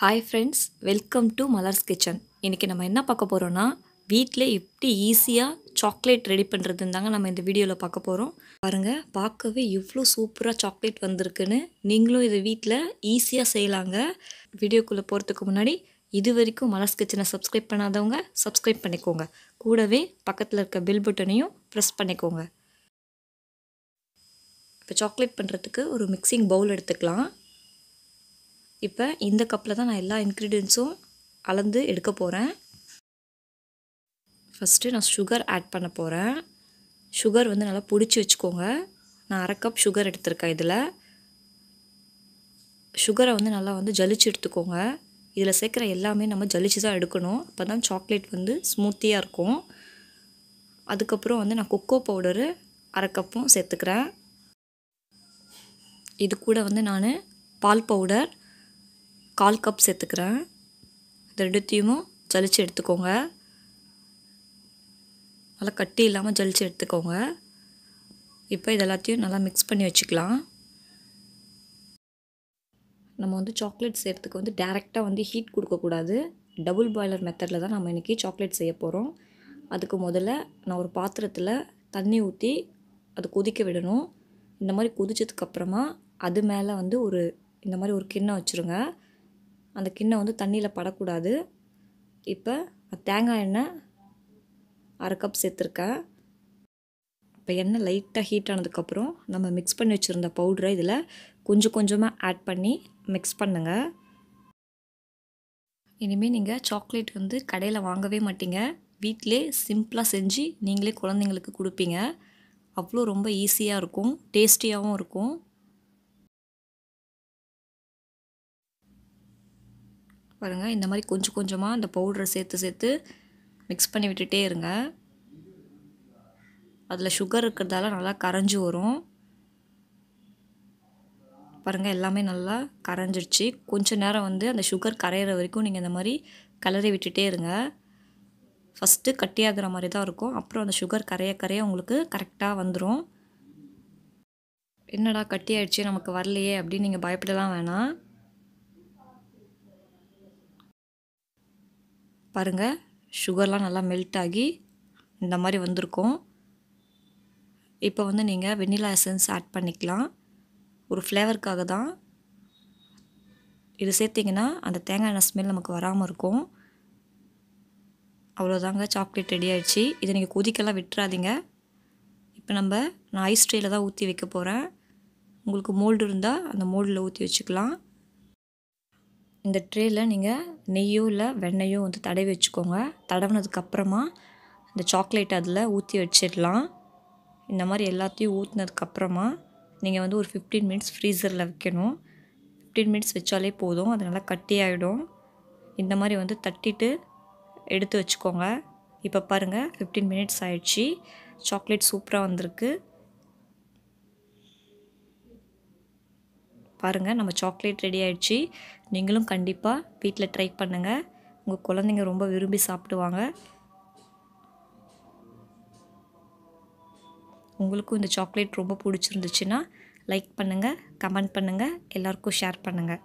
hi friends welcome to Malar's kitchen இன்றைக்கி நம்ம என்ன பார்க்க போகிறோன்னா வீட்டில் எப்படி ஈஸியாக சாக்லேட் ரெடி பண்ணுறதுன்னு தாங்க நம்ம இந்த வீடியோவில் பார்க்க போகிறோம் பாருங்கள் பார்க்கவே இவ்வளோ சூப்பராக சாக்லேட் வந்திருக்குன்னு நீங்களும் இதை வீட்டில் ஈஸியாக செய்யலாங்க வீடியோக்குள்ளே போகிறதுக்கு முன்னாடி இது வரைக்கும் மலர்ஸ் கிச்சனை சப்ஸ்கிரைப் பண்ணாதவங்க சப்ஸ்கிரைப் பண்ணிக்கோங்க கூடவே பக்கத்தில் இருக்க பில் பட்டனையும் ப்ரெஸ் பண்ணிக்கோங்க இப்போ சாக்லேட் பண்ணுறதுக்கு ஒரு மிக்சிங் பவுல் எடுத்துக்கலாம் இப்போ இந்த கப்பில் தான் நான் எல்லா இன்க்ரீடியன்ஸும் அளந்து எடுக்க போகிறேன் ஃபஸ்ட்டு நான் சுகர் ஆட் பண்ண போகிறேன் சுகர் வந்து நல்லா பிடிச்சி வச்சுக்கோங்க நான் அரை கப் சுகர் எடுத்திருக்கேன் இதில் சுகரை வந்து நல்லா வந்து ஜலிச்சு எடுத்துக்கோங்க இதில் சேர்க்குற எல்லாமே நம்ம ஜலிச்சு தான் எடுக்கணும் அப்போ தான் சாக்லேட் வந்து ஸ்மூத்தியாக இருக்கும் அதுக்கப்புறம் வந்து நான் கொக்கோ பவுடரு அரை கப்பும் சேர்த்துக்கிறேன் இது கூட வந்து நான் பால் பவுடர் கால் கப் சேர்த்துக்கிறேன் ரெண்டுத்தையும் ஜலிச்சு எடுத்துக்கோங்க நல்லா கட்டி இல்லாமல் ஜலிச்சு எடுத்துக்கோங்க இப்போ இது எல்லாத்தையும் நல்லா மிக்ஸ் பண்ணி வச்சுக்கலாம் நம்ம வந்து சாக்லேட் செய்கிறதுக்கு வந்து டேரெக்டாக வந்து ஹீட் கொடுக்கக்கூடாது டபுள் பாய்லர் மெத்தடில் தான் நம்ம இன்றைக்கி சாக்லேட் செய்ய போகிறோம் அதுக்கு முதல்ல நான் ஒரு பாத்திரத்தில் தண்ணி ஊற்றி அது கொதிக்க விடணும் இந்த மாதிரி கொதிச்சதுக்கப்புறமா அது மேலே வந்து ஒரு இந்த மாதிரி ஒரு கிண்ணம் வச்சுருங்க அந்த கிண்ணம் வந்து தண்ணியில் படக்கூடாது இப்போ தேங்காய் எண்ணெய் அரை கப் சேர்த்துருக்கேன் இப்போ எண்ணெய் லைட்டாக ஹீட் ஆனதுக்கப்புறம் நம்ம மிக்ஸ் பண்ணி வச்சுருந்த பவுட்ரை இதில் கொஞ்சம் கொஞ்சமாக ஆட் பண்ணி மிக்ஸ் பண்ணுங்கள் இனிமேல் நீங்கள் சாக்லேட் வந்து கடையில் வாங்கவே மாட்டீங்க வீட்டிலே சிம்பிளாக செஞ்சு நீங்களே குழந்தைங்களுக்கு கொடுப்பீங்க அவ்வளோ ரொம்ப ஈஸியாக இருக்கும் டேஸ்டியாகவும் இருக்கும் பாருங்கள் இந்த மாதிரி கொஞ்சம் கொஞ்சமாக அந்த பவுடரை சேர்த்து சேர்த்து மிக்ஸ் பண்ணி விட்டுட்டே இருங்க அதில் சுகர் இருக்கிறதால நல்லா கரைஞ்சி வரும் பாருங்கள் எல்லாமே நல்லா கரைஞ்சிடுச்சு கொஞ்சம் நேரம் வந்து அந்த சுகர் கரையிற வரைக்கும் நீங்கள் இந்த மாதிரி கலரி விட்டுட்டே இருங்க ஃபஸ்ட்டு கட்டியாகிற மாதிரி தான் இருக்கும் அப்புறம் அந்த சுகர் கரைய கரைய உங்களுக்கு கரெக்டாக வந்துடும் என்னடா கட்டி ஆகிடுச்சி நமக்கு வரலையே அப்படின்னு நீங்கள் பயப்படலாம் வேணாம் பாருங்கள் சுகர்லாம் நல்லா மெல்ட் ஆகி இந்த மாதிரி வந்திருக்கும் இப்போ வந்து நீங்கள் வெண்ணிலா எசன்ஸ் ஆட் பண்ணிக்கலாம் ஒரு ஃப்ளேவருக்காக தான் இது சேர்த்திங்கன்னா அந்த தேங்காய் எண்ணெய் ஸ்மெல் நமக்கு வராமல் இருக்கும் அவ்வளோதாங்க சாக்லேட் ரெடி ஆகிடுச்சு இதை நீங்கள் கொதிக்கெல்லாம் விட்டுறாதீங்க இப்போ நம்ம நான் ஐஸ் ட்ரேயில் தான் ஊற்றி வைக்க போகிறேன் உங்களுக்கு மோல்டு இருந்தால் அந்த மோல்டில் ஊற்றி வச்சுக்கலாம் இந்த ட்ரேயில் நீங்கள் நெய்யோ இல்லை வெண்ணையோ வந்து தடவி வச்சுக்கோங்க தடவினதுக்கப்புறமா இந்த சாக்லேட் அதில் ஊற்றி வச்சிடலாம் இந்த மாதிரி எல்லாத்தையும் ஊற்றினதுக்கப்புறமா நீங்கள் வந்து ஒரு ஃபிஃப்டீன் மினிட்ஸ் ஃப்ரீசரில் வைக்கணும் ஃபிஃப்டீன் மினிட்ஸ் வச்சாலே போதும் அது நல்லா கட்டி ஆகிடும் இந்த மாதிரி வந்து தட்டிட்டு எடுத்து வச்சுக்கோங்க இப்போ பாருங்கள் ஃபிஃப்டீன் மினிட்ஸ் ஆயிடுச்சு சாக்லேட் சூப்பராக வந்திருக்கு பாருங்கள் நம்ம சாக்லேட் ரெடி ஆகிடுச்சு நீங்களும் கண்டிப்பாக வீட்டில் ட்ரை பண்ணுங்கள் உங்கள் குழந்தைங்க ரொம்ப விரும்பி சாப்பிடுவாங்க உங்களுக்கும் இந்த சாக்லேட் ரொம்ப பிடிச்சிருந்துச்சுன்னா லைக் பண்ணுங்கள் கமெண்ட் பண்ணுங்கள் எல்லாருக்கும் ஷேர் பண்ணுங்கள்